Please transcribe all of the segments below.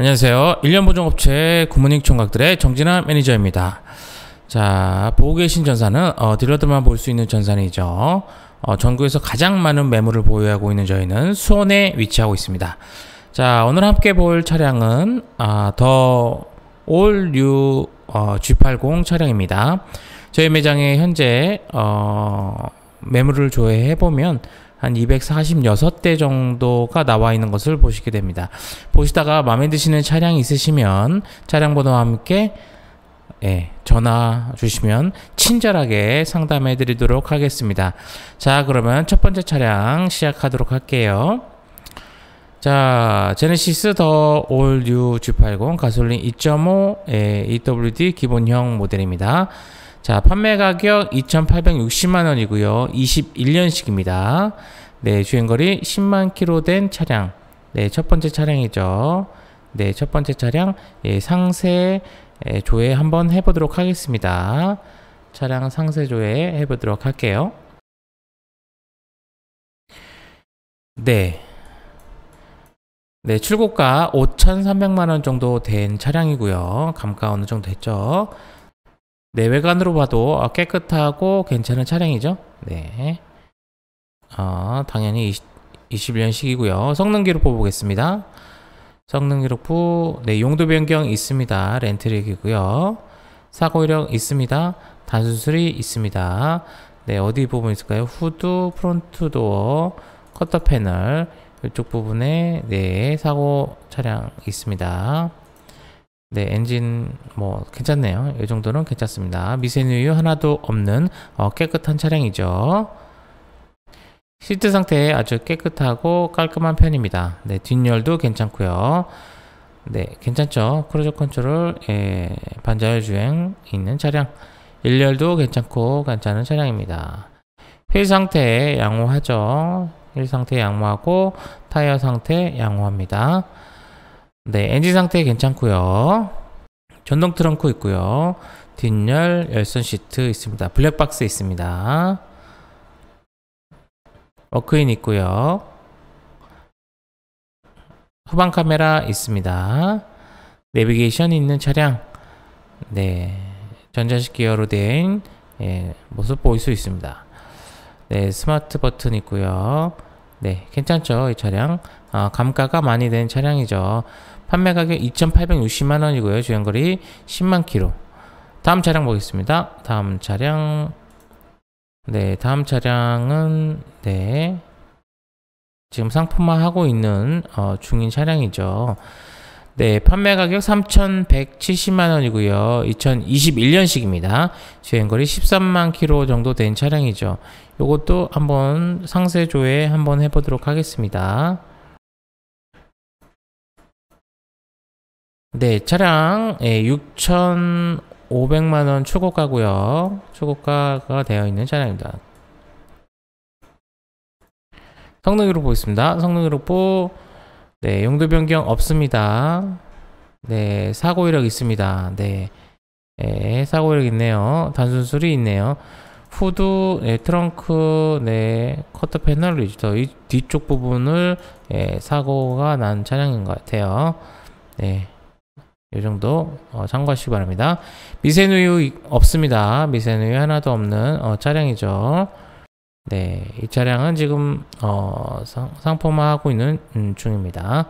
안녕하세요. 1년 보증업체 구문익 총각들의 정진아 매니저입니다. 자, 보고 계신 전산은 어, 딜러들만 볼 수 있는 전산이죠. 어, 전국에서 가장 많은 매물을 보유하고 있는 저희는 수원에 위치하고 있습니다. 자, 오늘 함께 볼 차량은 아, 더올뉴 어, G80 차량입니다. 저희 매장에 현재 어, 매물을 조회해보면 한 246대 정도가 나와 있는 것을 보시게 됩니다. 보시다가 마음에 드시는 차량이 있으시면 차량 번호와 함께 예, 전화 주시면 친절하게 상담해 드리도록 하겠습니다. 자, 그러면 첫 번째 차량 시작하도록 할게요. 자, 제네시스 더 올뉴 G80 가솔린 2.5 EWD 예, 기본형 모델입니다. 자, 판매 가격 2,860만 원이고요. 21년식입니다. 네, 주행 거리 10만 키로된 차량. 네, 첫 번째 차량이죠. 네, 첫 번째 차량 예, 상세 예, 조회 한번 해 보도록 하겠습니다. 차량 상세 조회 해 보도록 할게요. 네. 네, 출고가 5,300만 원 정도 된 차량이고요. 감가 어느 정도 됐죠? 내외관으로 봐도 어, 깨끗하고 괜찮은 차량이죠. 네. 어, 당연히 20, 21년식이고요. 성능 기록부 보겠습니다. 성능 기록부, 네, 용도 변경 있습니다. 렌트릭이고요. 사고 이력 있습니다. 단순 수리 있습니다. 네, 어디 부분 있을까요? 후드, 프론트 도어, 커터 패널 이쪽 부분에 네, 사고 차량 있습니다. 네, 엔진 뭐 괜찮네요. 이 정도는 괜찮습니다. 미세누유 하나도 없는 어, 깨끗한 차량이죠. 시트 상태 아주 깨끗하고 깔끔한 편입니다. 네, 뒷열도 괜찮고요. 네, 괜찮죠. 크루즈 컨트롤, 예, 반자율 주행 있는 차량. 1열도 괜찮고 괜찮은 차량입니다. 휠 상태 양호하죠. 휠 상태 양호하고 타이어 상태 양호합니다. 네, 엔진 상태 괜찮고요. 전동 트렁크 있고요. 뒷열 열선 시트 있습니다. 블랙박스 있습니다. 워크인 있고요. 후방 카메라 있습니다. 내비게이션 있는 차량. 네. 전자식 기어로 된 예, 모습 보일 수 있습니다. 네, 스마트 버튼 있고요. 네, 괜찮죠. 이 차량. 아, 감가가 많이 된 차량이죠. 판매 가격 2,860만 원이고요. 주행 거리 10만 킬로. 다음 차량 보겠습니다. 다음 차량. 네, 다음 차량은 네. 지금 상품화 하고 있는 어, 중인 차량이죠. 네, 판매 가격 3,170만 원이고요. 2021년식입니다. 주행거리 13만 킬로 정도 된 차량이죠. 이것도 한번 상세 조회 한번 해보도록 하겠습니다. 네, 차량 예, 6,500만 원 초고가고요. 초고가가 되어 있는 차량입니다. 성능 기록 보겠습니다. 성능 기록보 네, 용도 변경 없습니다. 네, 사고 이력 있습니다. 네, 네 사고 이력 있네요. 단순 수리 있네요. 후드, 네, 트렁크, 네, 커터 패널 리지터 이 뒤쪽 부분을 네, 사고가 난 차량인 것 같아요. 네. 이 정도 어, 참고하시기 바랍니다. 미세누유 없습니다. 미세누유 하나도 없는 어, 차량이죠. 네, 이 차량은 지금 어, 상, 상품화하고 있는 음, 중입니다.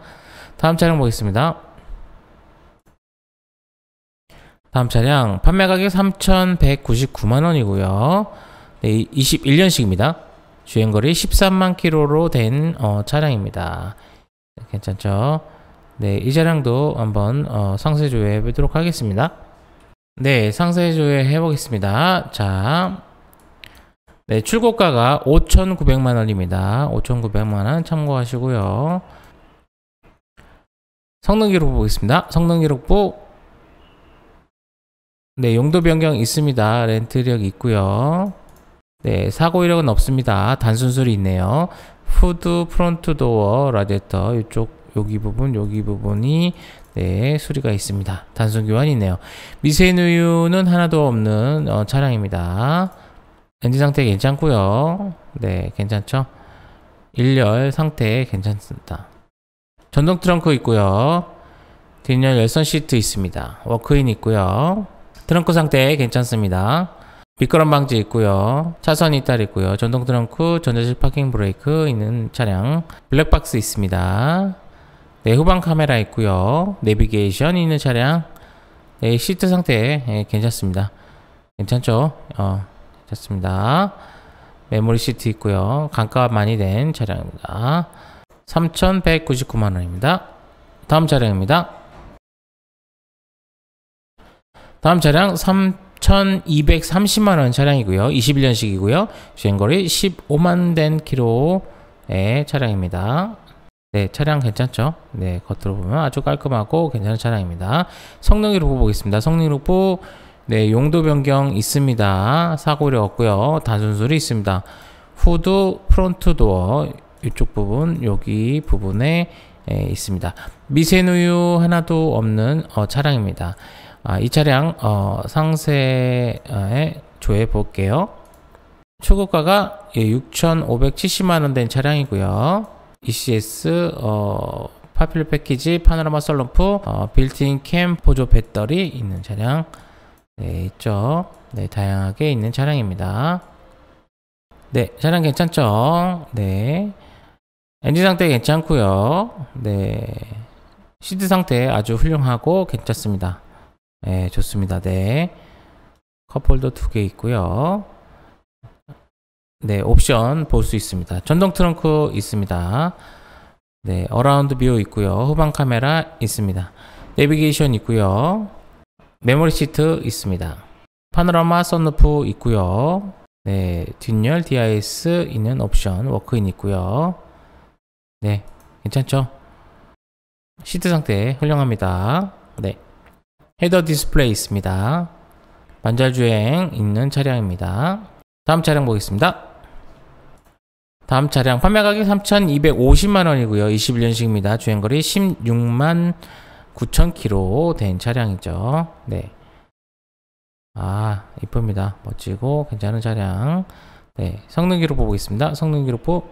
다음 차량 보겠습니다. 다음 차량 판매 가격 3,199만 원이고요. 네, 21년식입니다. 주행거리 13만 킬로로 된 어, 차량입니다. 네, 괜찮죠? 네, 이 차량도 한번 어, 상세 조회해 보도록 하겠습니다. 네, 상세 조회해 보겠습니다. 자, 네, 출고가가 5,900만 원입니다. 5,900만 원 참고하시고요. 성능 기록 보겠습니다. 성능 기록부 네, 용도 변경 있습니다. 렌트 이력 있고요. 네, 사고 이력은 없습니다. 단순 수리 있네요. 후드 프론트 도어 라디에터 이쪽 여기 부분 여기 부분이 네, 수리가 있습니다. 단순 교환이네요. 있 미세 누유는 하나도 없는 어, 차량입니다. 엔진 상태 괜찮고요 네 괜찮죠 1열 상태 괜찮습니다 전동 트렁크 있고요 뒷열 열선 시트 있습니다 워크인 있고요 트렁크 상태 괜찮습니다 미끄럼 방지 있고요 차선 이탈 있고요 전동 트렁크 전자식 파킹 브레이크 있는 차량 블랙박스 있습니다 네 후방 카메라 있고요 내비게이션 있는 차량 네 시트 상태 네, 괜찮습니다 괜찮죠 어. 됐습니다. 메모리 시트 있고요. 강가 많이 된 차량입니다. 3,199만 원입니다. 다음 차량입니다. 다음 차량 3,230만 원 차량이고요. 21년식이고요. 주행거리 15만 된 키로의 차량입니다. 네, 차량 괜찮죠? 네, 겉으로 보면 아주 깔끔하고 괜찮은 차량입니다. 성능이 로보 보겠습니다. 성능 로보 네, 용도 변경 있습니다. 사고려 없고요. 단순 수리 있습니다. 후드 프론트 도어 이쪽 부분 여기 부분에 예, 있습니다. 미세누유 하나도 없는 어, 차량입니다. 아, 이 차량 어, 상세에 조회 볼게요. 출고가가 예, 6,570만원 된 차량이고요. ECS 어, 파퓰 패키지 파노라마 썰럼프 어, 빌트인 캠 보조 배터리 있는 차량 네, 있죠. 네, 다양하게 있는 차량입니다. 네, 차량 괜찮죠? 네. 엔진 상태 괜찮고요. 네. 시드 상태 아주 훌륭하고 괜찮습니다. 네, 좋습니다. 네. 컵홀더 두 개 있고요. 네, 옵션 볼 수 있습니다. 전동 트렁크 있습니다. 네, 어라운드 뷰 있고요. 후방 카메라 있습니다. 내비게이션 있고요. 메모리 시트 있습니다. 파노라마 선루프 있고요. 네, 뒷열 DIS 있는 옵션 워크인 있고요. 네, 괜찮죠? 시트 상태 훌륭합니다. 네, 헤더 디스플레이 있습니다. 반절주행 있는 차량입니다. 다음 차량 보겠습니다. 다음 차량 판매 가격 3,250만 원이고요. 21년식입니다. 주행거리 16만 9,000km 된 차량이죠. 네. 아, 이쁩니다. 멋지고 괜찮은 차량. 네, 성능 기록 보고 습니다 성능 기록부.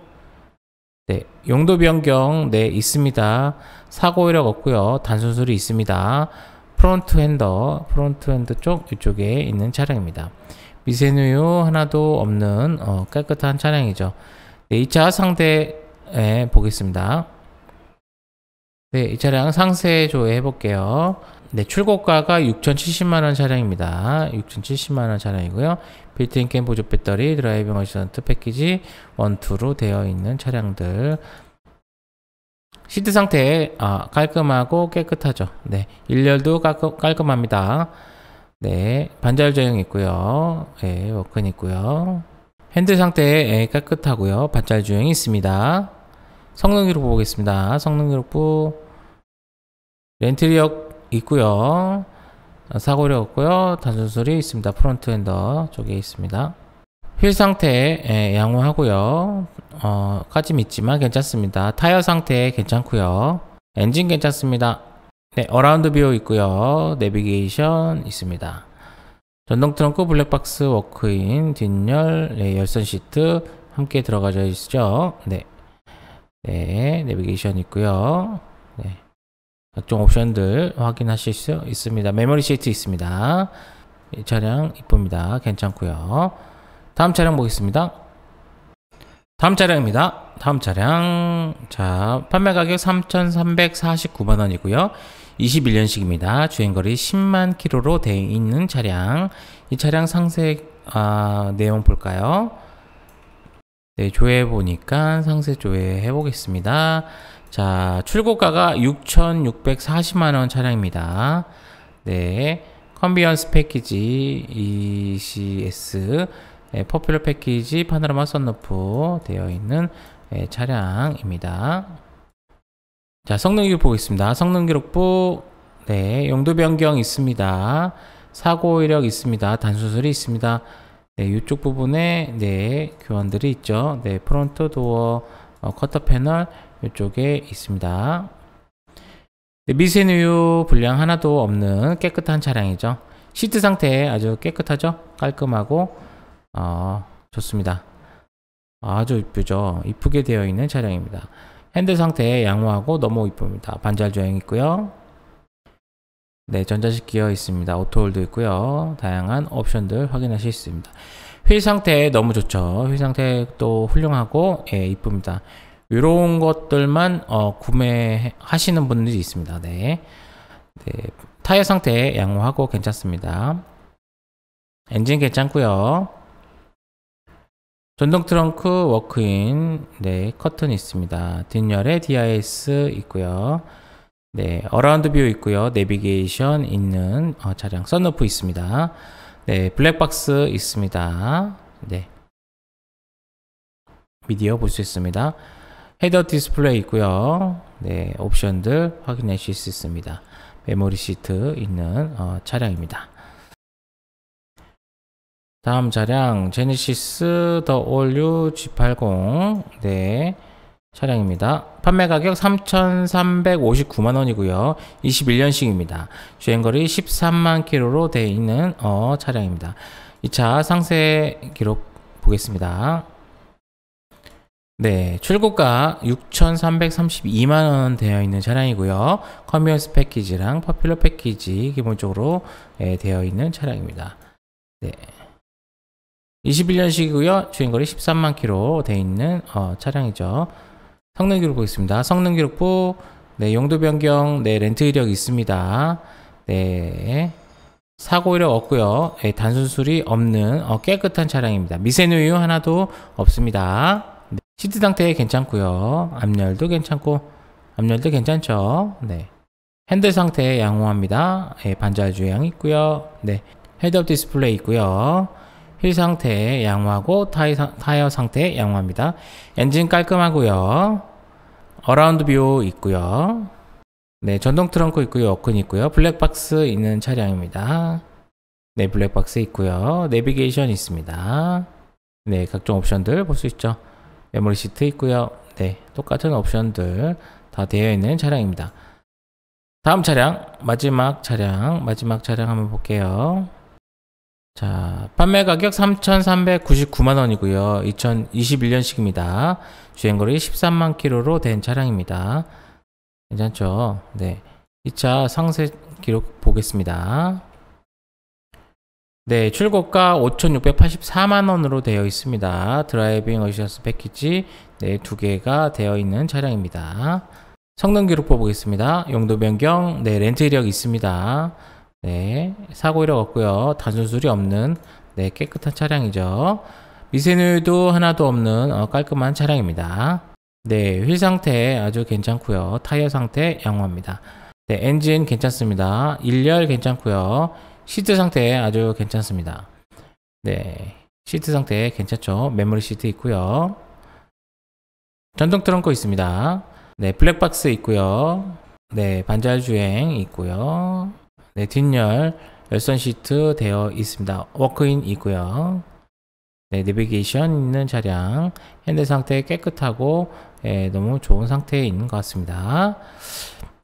네, 용도 변경 네 있습니다. 사고 이력 없고요. 단순 수리 있습니다. 프론트 핸더, 프론트 핸드 쪽 이쪽에 있는 차량입니다. 미세누유 하나도 없는 어, 깨끗한 차량이죠. 네, 이차 상대 예, 보겠습니다. 네, 이 차량 상세 조회해 볼게요. 네, 출고가가 6,070만원 차량입니다. 6,070만원 차량이고요. 빌트인 캠 보조 배터리, 드라이빙 어시스턴트 패키지 1, 2로 되어 있는 차량들. 시트 상태 아, 깔끔하고 깨끗하죠. 네, 일렬도 깔끔, 합니다 네, 반절 조형 있고요. 네, 워크는 있고요. 핸들 상태 예, 깨끗하고요. 반절 조형이 있습니다. 성능 기록 보겠습니다. 성능 기록부 렌트리역 있고요. 사고력 없고요. 단순술리 있습니다. 프론트 엔더 쪽에 있습니다. 휠 상태 예, 양호하고요. 어, 까짐 있지만 괜찮습니다. 타이어 상태 괜찮고요. 엔진 괜찮습니다. 네, 어라운드 비어 있고요. 내비게이션 있습니다. 전동 트렁크 블랙박스 워크인 뒷열 네, 열선 시트 함께 들어가져 있죠. 네. 네, 내비게이션 있고요. 네. 각종 옵션들 확인하실 수 있습니다. 메모리 시트 있습니다. 이 차량 이쁩니다. 괜찮고요. 다음 차량 보겠습니다. 다음 차량입니다. 다음 차량 자 판매 가격 3,349만원이고요. 21년식입니다. 주행거리 10만 킬로로 되어 있는 차량 이 차량 상세 아, 내용 볼까요? 네, 조회 보니까 상세 조회 해보겠습니다. 자, 출고가가 6,640만원 차량입니다. 네, 컨비언스 패키지 ECS 네, 퍼퓰러 패키지 파노라마 선루프 되어 있는 네, 차량입니다. 자, 성능 기록 보겠습니다. 성능 기록부 네, 용도 변경 있습니다. 사고 이력 있습니다. 단수수이 있습니다. 네, 이쪽 부분에 네, 교환들이 있죠. 네, 프론트 도어 어, 커터 패널 이쪽에 있습니다. 네, 미세누유 분량 하나도 없는 깨끗한 차량이죠. 시트 상태 아주 깨끗하죠. 깔끔하고 어, 좋습니다. 아주 이쁘죠. 이쁘게 되어 있는 차량입니다. 핸들 상태 양호하고 너무 이쁩니다. 반절 조향 있고요. 네, 전자식 기어 있습니다. 오토홀도 있고요. 다양한 옵션들 확인하실 수 있습니다. 휠 상태 너무 좋죠. 휠 상태 또 훌륭하고 예, 이쁩니다. 이런 것들만 어, 구매하시는 분들이 있습니다. 네. 네. 타이어 상태 양호하고 괜찮습니다. 엔진 괜찮고요. 전동 트렁크 워크인 네 커튼 있습니다. 뒷열에 DIS 있고요. 네, 어라운드 뷰 있고요. 내비게이션 있는 어, 차량 썬루프 있습니다. 네, 블랙박스 있습니다. 네. 미디어 볼 수 있습니다. 헤더 디스플레이 있고요. 네, 옵션들 확인하실 수 있습니다. 메모리 시트 있는 어, 차량입니다. 다음 차량 제네시스 더 올류 G80 네 차량입니다. 판매 가격 3,359만 원이고요. 21년식입니다. 주행거리 13만 킬로로 되어 있는 어, 차량입니다. 이 차 상세 기록 보겠습니다. 네, 출고가 6,332만 원 되어 있는 차량이고요. 커뮤니스 패키지랑 퍼퓰러 패키지 기본적으로 예, 되어 있는 차량입니다. 네. 21년식이고요. 주행거리 13만 킬로 되어 있는 어, 차량이죠. 성능 기록 보겠습니다. 성능 기록부 네, 용도 변경 네, 렌트 이력 있습니다. 네. 사고 이력 없고요. 네, 예, 단순 수리 없는 어, 깨끗한 차량입니다. 미세누유 하나도 없습니다. 네, 시트 상태 괜찮고요. 압열도 괜찮고 압열도 괜찮죠. 네. 핸들 상태 양호합니다. 네, 반자 주행 있고요. 네. 헤드업 디스플레이 있고요. 휠 상태 양호하고 타이, 타이어 상태 양호합니다. 엔진 깔끔하고요. 어라운드 뷰 있고요. 네, 전동 트렁크 있고요. 어큰 있고요. 블랙박스 있는 차량입니다. 네, 블랙박스 있고요. 내비게이션 있습니다. 네, 각종 옵션들 볼 수 있죠. 메모리 시트 있고요. 네, 똑같은 옵션들 다 되어 있는 차량입니다. 다음 차량, 마지막 차량, 마지막 차량 한번 볼게요. 자, 판매 가격 3,399만원이고요. 2021년식입니다. 주행거리 13만 킬로로 된 차량입니다. 괜찮죠? 네. 이 차 상세 기록 보겠습니다. 네, 출고가 5,684만원으로 되어 있습니다. 드라이빙 어시스트 패키지 네, 두 개가 되어 있는 차량입니다. 성능 기록 보겠습니다. 용도 변경, 네, 렌트 이력 있습니다. 네, 사고 이력 없고요. 단순술이 없는 네, 깨끗한 차량이죠. 미세누유도 하나도 없는 어, 깔끔한 차량입니다. 네, 휠 상태 아주 괜찮고요. 타이어 상태 양호합니다. 네, 엔진 괜찮습니다. 일렬 괜찮고요. 시트 상태 아주 괜찮습니다. 네, 시트 상태 괜찮죠. 메모리 시트 있고요. 전동 트렁크 있습니다. 네, 블랙박스 있고요. 네, 반자율 주행 있고요. 네, 뒷열 열선 시트 되어 있습니다. 워크인이고요. 네, 내비게이션 있는 차량 핸들 상태 깨끗하고 예, 너무 좋은 상태에 있는 것 같습니다.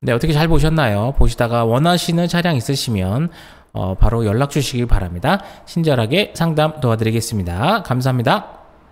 네, 어떻게 잘 보셨나요? 보시다가 원하시는 차량 있으시면 어, 바로 연락 주시길 바랍니다. 친절하게 상담 도와드리겠습니다. 감사합니다.